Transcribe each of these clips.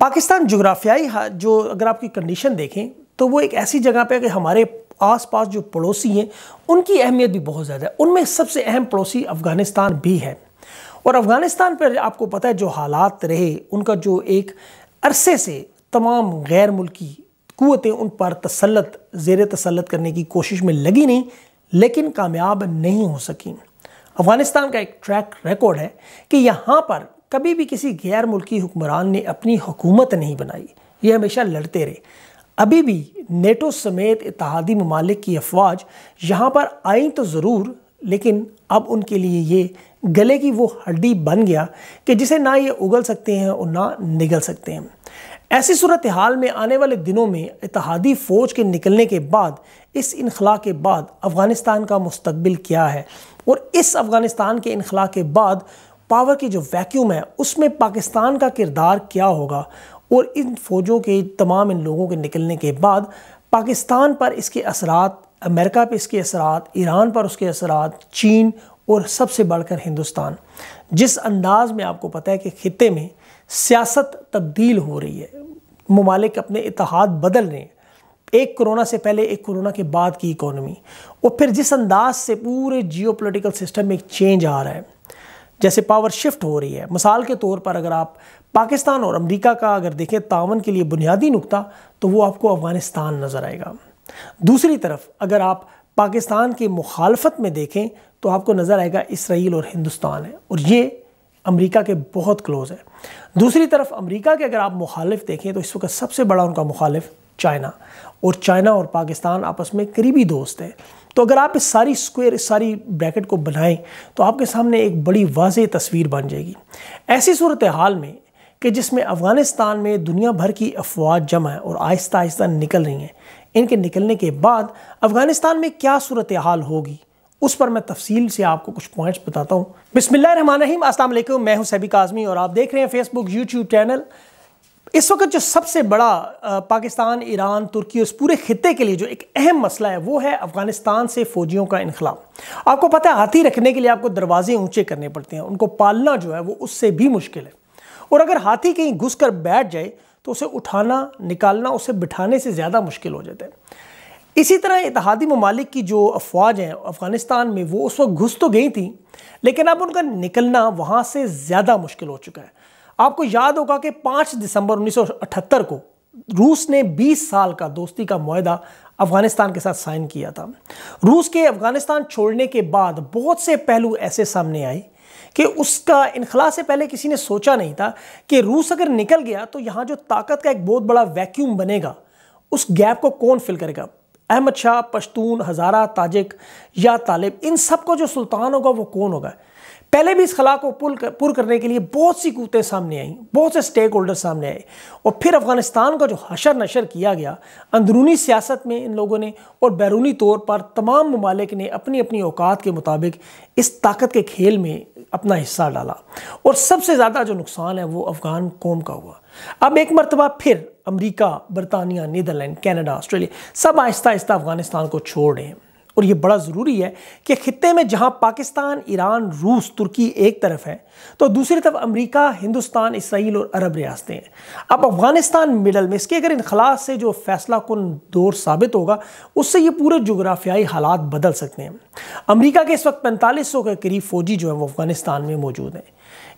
पाकिस्तान जोग्राफियाई जो अगर आपकी कंडीशन देखें तो वो एक ऐसी जगह पे कि हमारे आसपास जो पड़ोसी हैं उनकी अहमियत भी बहुत ज़्यादा है उनमें सबसे अहम पड़ोसी अफ़गानिस्तान भी है और अफ़गानिस्तान पर आपको पता है जो हालात रहे उनका जो एक अरसे से तमाम गैर मुल्की क़वतें उन पर तसलत जेर तसलत करने की कोशिश में लगी नहीं लेकिन कामयाब नहीं हो सकें अफ़गानिस्तान का एक ट्रैक रिकॉर्ड है कि यहाँ पर कभी भी किसी गैर मुल्की हुक्मरान ने अपनी हुकूमत नहीं बनाई ये हमेशा लड़ते रहे अभी भी नेटो समेत इतिहादी ममालिक की अफवाज यहाँ पर आई तो ज़रूर लेकिन अब उनके लिए ये गले की वो हड्डी बन गया कि जिसे ना ये उगल सकते हैं और ना निगल सकते हैं ऐसी सूरत हाल में आने वाले दिनों में इतिहादी फ़ौज के निकलने के बाद इस इनखला के बाद अफ़गानिस्तान का मुस्तबिल क्या है और इस अफ़गानिस्तान के इनखला के बाद पावर की जो वैक्यूम है उसमें पाकिस्तान का किरदार क्या होगा और इन फ़ौजों के तमाम इन लोगों के निकलने के बाद पाकिस्तान पर इसके असरात अमेरिका पर इसके असरात ईरान पर उसके असरात चीन और सबसे बढ़कर हिंदुस्तान जिस अंदाज में आपको पता है कि खत्े में सियासत तब्दील हो रही है ममालिक अपने इतिहाद बदल रहे हैं एक कोरोना से पहले एक कोरोना के बाद की इकोनॉमी और फिर जिस अंदाज से पूरे जियो पोलिटिकल सिस्टम में एक चेंज आ रहा है जैसे पावर शिफ्ट हो रही है मिसाल के तौर पर अगर आप पाकिस्तान और अमेरिका का अगर देखें तावन के लिए बुनियादी नुकता तो वो आपको अफ़गानिस्तान नज़र आएगा दूसरी तरफ अगर आप पाकिस्तान की मुखालफत में देखें तो आपको नज़र आएगा इसराइल और हिंदुस्तान है और ये अमेरिका के बहुत क्लोज़ है दूसरी तरफ अमेरिका के अगर आप मुखालिफ देखें तो इस वक्त सबसे बड़ा उनका मुखालिफ चाइना और चाइना और पाकिस्तान आपस में करीबी दोस्त हैं तो अगर आप इस सारी स्क्वायर इस सारी ब्रैकेट को बनाएं तो आपके सामने एक बड़ी वाज तस्वीर बन जाएगी ऐसी सूरत हाल में कि जिसमें अफ़गानिस्तान में दुनिया भर की अफवाज जमा है और आहिस्ता आहिस्ता निकल रही हैं इनके निकलने के बाद अफ़गानिस्तान में क्या सूरत हाल होगी उस पर मैं तफसील से आपको कुछ पॉइंट्स बताता हूँ बिसमिल्लर रहीम अस्सलाम वालेकुम मैं हूँ सैबिक आज़मी और आप देख रहे हैं फेसबुक यूट्यूब चैनल इस वक्त जो सबसे बड़ा पाकिस्तान ईरान तुर्की और पूरे खत्े के लिए जो एक अहम मसला है वो है अफगानिस्तान से फौजियों का इनखला आपको पता है हाथी रखने के लिए आपको दरवाजे ऊंचे करने पड़ते हैं उनको पालना जो है वो उससे भी मुश्किल है और अगर हाथी कहीं घुस कर बैठ जाए तो उसे उठाना निकालना उसे बिठाने से ज़्यादा मुश्किल हो जाता है इसी तरह इतिहादी ममालिक की जो अफवाज हैं अफ़गानिस्तान में वो उस वक्त घुस तो गई थी लेकिन अब उनका निकलना वहाँ से ज़्यादा मुश्किल हो चुका है आपको याद होगा कि 5 दिसंबर 1978 को रूस ने 20 साल का दोस्ती का माहा अफगानिस्तान के साथ साइन किया था रूस के अफगानिस्तान छोड़ने के बाद बहुत से पहलू ऐसे सामने आए कि उसका इनखला से पहले किसी ने सोचा नहीं था कि रूस अगर निकल गया तो यहाँ जो ताकत का एक बहुत बड़ा वैक्यूम बनेगा उस गैप को कौन फिल करेगा अहमद शाह पश्तून हज़ारा ताजिक या तालिब इन सब को जो सुल्तान होगा वो कौन होगा पहले भी इस खला को पुल कर, पुर करने के लिए बहुत सी कूतें सामने आईं बहुत से स्टेक होल्डर सामने आए और फिर अफगानिस्तान का जो हशर नशर किया गया अंदरूनी सियासत में इन लोगों ने और बैरूनी तौर पर तमाम ममालिक ने अपनी अपनी औकात के मुताबिक इस ताकत के खेल में अपना हिस्सा डाला और सबसे ज़्यादा जो नुकसान है वो अफ़गान कौम का हुआ अब एक मरतबा फिर अमरीका बरतानिया नीदरलैंड कैनेडा ऑस्ट्रेलिया सब आहिस्ता आहिस्ता अफगानिस्तान को छोड़ रहे हैं और ये बड़ा ज़रूरी है कि खत्े में जहाँ पाकिस्तान ईरान रूस तुर्की एक तरफ है तो दूसरी तरफ अमरीका हिंदुस्तान इसराइल और अरब रियासतें हैं अब अफगानिस्तान मिडल में इसके अगर इनखला से जो फैसला कन दौर साबित होगा उससे ये पूरे जोग्राफियाई हालात बदल सकते हैं अमरीका के इस वक्त पैंतालीस सौ के करीब फ़ौजी जो है वो अफगानिस्तान में मौजूद हैं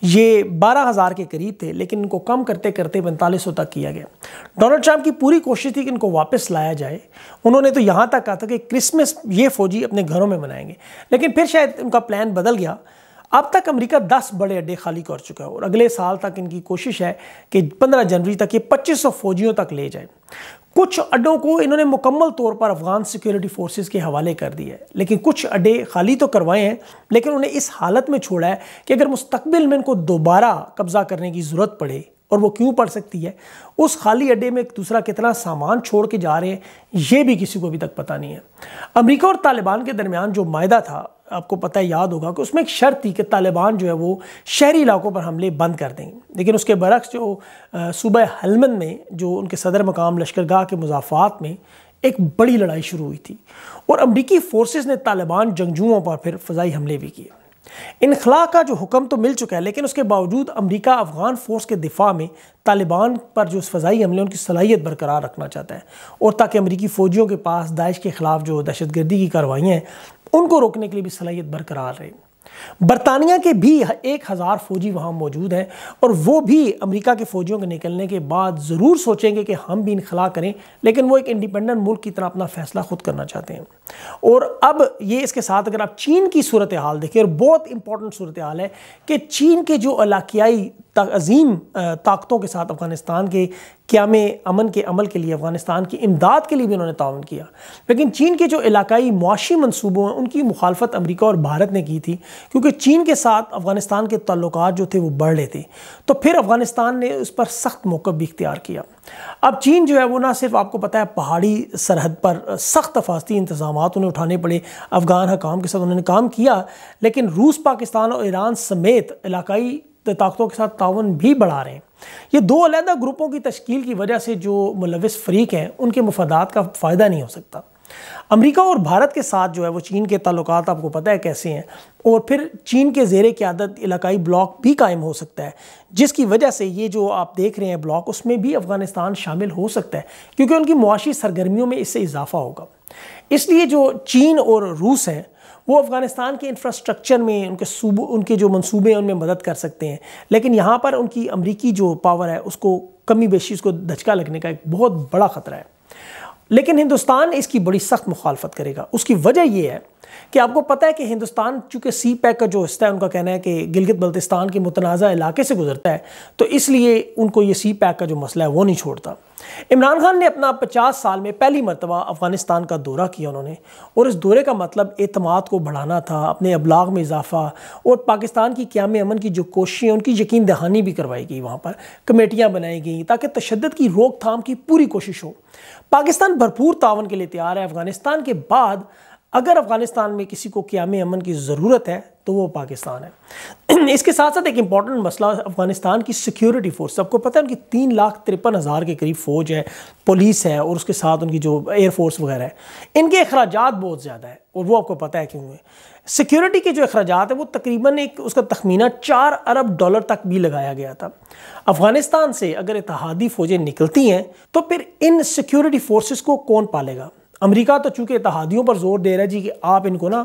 ये बारह हज़ार के करीब थे लेकिन इनको कम करते करते पैंतालीस सौ तक किया गया डोनाल्ड ट्रंप की पूरी कोशिश थी कि इनको वापस लाया जाए उन्होंने तो यहाँ तक कहा था कि क्रिसमस ये फ़ौजी अपने घरों में मनाएंगे लेकिन फिर शायद उनका प्लान बदल गया अब तक अमेरिका 10 बड़े अड्डे खाली कर चुका है और अगले साल तक इनकी कोशिश है कि 15 जनवरी तक ये 2500 फौजियों तक ले जाए कुछ अड्डों को इन्होंने मुकम्मल तौर पर अफगान सिक्योरिटी फोर्सेस के हवाले कर दिया है लेकिन कुछ अड्डे खाली तो करवाए हैं लेकिन उन्हें इस हालत में छोड़ा है कि अगर मुस्तबिल में इनको दोबारा कब्जा करने की ज़रूरत पड़े और वो क्यों पड़ सकती है उस खाली अड्डे में एक दूसरा कितना सामान छोड़ के जा रहे हैं ये भी किसी को अभी तक पता नहीं है अमेरिका और तालिबान के दरमियान जो मायदा था आपको पता है याद होगा कि उसमें एक शर्त थी कि तालिबान जो है वो शहरी इलाकों पर हमले बंद कर देंगे लेकिन उसके बरक्स जो सूबह हलमन में जो उनके सदर मकाम लश्करगाह के मुजाफात में एक बड़ी लड़ाई शुरू हुई थी और अमरीकी फोर्सेज ने तालिबान जंगजुओं पर फिर फजाई हमले भी किए इनखला का जो हुक्म तो मिल चुका है लेकिन उसके बावजूद अमेरिका अफगान फोर्स के दिफा में तालिबान पर जो फजाई हमले उनकी सलाहियत बरकरार रखना चाहता है और ताकि अमरीकी फ़ौजियों के पास दाइश के ख़िलाफ़ जो दहशत गर्दी की कार्रवाइयाँ हैं उनको रोकने के लिए भी सलाहियत बरकरार रहे बरतानिया के भी एक हज़ार फौजी वहाँ मौजूद हैं और वो भी अमेरिका के फौजियों के निकलने के बाद ज़रूर सोचेंगे कि हम भी इनखला करें लेकिन वो एक इंडिपेंडेंट मुल्क की तरह अपना फैसला खुद करना चाहते हैं और अब ये इसके साथ अगर आप चीन की सूरत हाल देखें और बहुत इंपॉर्टेंट सूरत हाल है कि चीन के जो इलाकियाई अजीम ताकतों के साथ अफ़गानिस्तान के क्याम अमन के अमल के लिए अफ़गानिस्तान की इमदाद के लिए भी उन्होंने ताउन किया लेकिन चीन के जो इलाकई मुआशी मनसूबों हैं उनकी मुखालफत अमरीका और भारत ने की थी क्योंकि चीन के साथ अफ़गानिस्तान के तल्लक जो थे वो बढ़ रहे थे तो फिर अफ़गानिस्तान ने उस पर सख्त मौक़ भी इख्तियार किया अब चीन जो है वो ना सिर्फ आपको पता है पहाड़ी सरहद पर सख्त हफाजती इंतजाम उन्हें उठाने पड़े अफ़गान हकाम के साथ उन्होंने काम किया लेकिन रूस पाकिस्तान और ईरान समेत इलाकई ताकतों के साथ तावन भी बढ़ा रहे हैं ये दो अलहदा ग्रुपों की तश्कील की वजह से जो मुलविस फरीक हैं उनके मफादात का फ़ायदा नहीं हो सकता अमरीका और भारत के साथ जो है वो चीन के तल्ल आपको पता है कैसे हैं और फिर चीन के जेर क़्यादत इलाकाई ब्लॉक भी कायम हो सकता है जिसकी वजह से ये जो आप देख रहे हैं ब्लॉक उसमें भी अफ़गानिस्तान शामिल हो सकता है क्योंकि उनकी मुआशी सरगर्मियों में इससे इजाफा होगा इसलिए जो चीन और रूस हैं वो अफ़गानिस्तान के इंफ्रास्ट्रक्चर में उनके सूबों उनके जो मंसूबे हैं उनमें मदद कर सकते हैं लेकिन यहाँ पर उनकी अमरीकी जो पावर है उसको कमी बेशी उसको धचका लगने का एक बहुत बड़ा ख़तरा है लेकिन हिंदुस्तान इसकी बड़ी सख्त मुखालफत करेगा उसकी वजह यह है कि आपको पता है कि हिंदुस्तान चूँकि सी पैक e का जो हिस्सा है उनका कहना है कि गिलगित बल्तिस्तान के मुतनाज़ा इलाके से गुजरता है तो इसलिए उनको ये सी पैक e का जो मसला है वो नहीं छोड़ता इमरान खान ने अपना 50 साल में पहली मरतबा अफ़गानिस्तान का दौरा किया उन्होंने और इस दौरे का मतलब अतमाद को बढ़ाना था अपने अबलाग में इजाफा और पाकिस्तान की क्याम अमन की जो कोशिशें उनकी यकीन दहानी भी करवाई गई वहाँ पर कमेटियाँ बनाई गई ताकि तशद की रोकथाम की पूरी कोशिश हो पाकिस्तान भरपूर तावन के लिए तैयार है अफ़गानिस्तान के बाद अगर अफगानिस्तान में किसी को क्याम अमन की ज़रूरत है तो वो पाकिस्तान है इसके साथ साथ एक इम्पॉर्टेंट मसला अफगानिस्तान की सिक्योरिटी फोर्स सबको पता है उनकी तीन लाख तिरपन हज़ार के करीब फ़ौज है पुलिस है और उसके साथ उनकी जो एयरफोर्स वगैरह है इनके अखराज बहुत ज़्यादा है और वो आपको पता है क्यों है सिक्योरिटी के जो अखराज हैं वो तकरीबन एक उसका तखमीना चार अरब डॉलर तक भी लगाया गया था अफ़गानिस्तान से अगर इतिहादी फ़ौजें निकलती हैं तो फिर इन सिक्योरिटी फोर्सेस को कौन पालेगा अमेरिका तो चूंकि इतिहादियों पर जोर दे रहा है जी कि आप इनको ना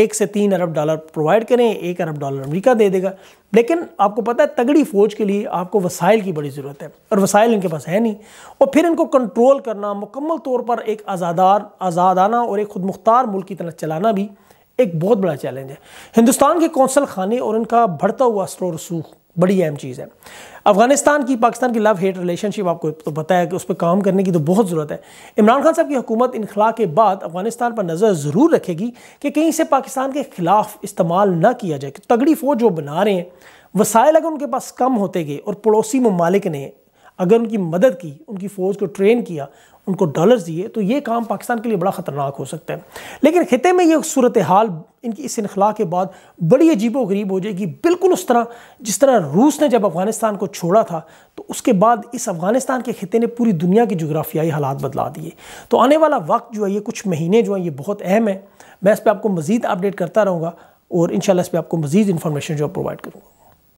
एक से तीन अरब डॉलर प्रोवाइड करें एक अरब डॉलर अमेरिका दे देगा लेकिन आपको पता है तगड़ी फ़ौज के लिए आपको वसाइल की बड़ी ज़रूरत है और वसाइल इनके पास है नहीं और फिर इनको कंट्रोल करना मुकम्मल तौर पर एक आज़ादार आज़ादाना और एक खुद मुख्तार मुल्क की तरह चलाना भी एक बहुत बड़ा चैलेंज है हिंदुस्तान के कौंसल खाने और इनका बढ़ता हुआ स्टोर रसूख बड़ी अहम चीज़ है अफगानिस्तान की पाकिस्तान की लव हेट रिलेशनशिप आपको तो पता है कि उस पर काम करने की तो बहुत ज़रूरत है इमरान खान साहब की हुकूमत इनखला के बाद अफगानिस्तान पर नज़र ज़रूर रखेगी कि कहीं से पाकिस्तान के ख़िलाफ़ इस्तेमाल ना किया जाए तगड़ी फ़ौज जो बना रहे हैं वसाइल अगर उनके पास कम होते गए और पड़ोसी ममालिक ने अगर उनकी मदद की उनकी फ़ौज को ट्रेन किया उनको डॉलर्स दिए तो ये काम पाकिस्तान के लिए बड़ा ख़तरनाक हो सकता है लेकिन ख़ते में ये सूरत हाल इनकी इस इनखला के बाद बड़ी अजीब व गरीब हो जाएगी बिल्कुल उस तरह जिस तरह रूस ने जब अफ़गानिस्तान को छोड़ा था तो उसके बाद इस अफ़गानिस्तान के ख़ते ने पूरी दुनिया के जोग्राफियाई हालात बदला दिए तो आने वाला वक्त जो है ये कुछ महीने जो है ये बहुत अहम है मैं इस पर आपको मज़ीद अपडेट करता रहूँगा और इन इस पर आपको मज़ीद इन्फॉर्मेशन जो प्रोवाइड करूँगा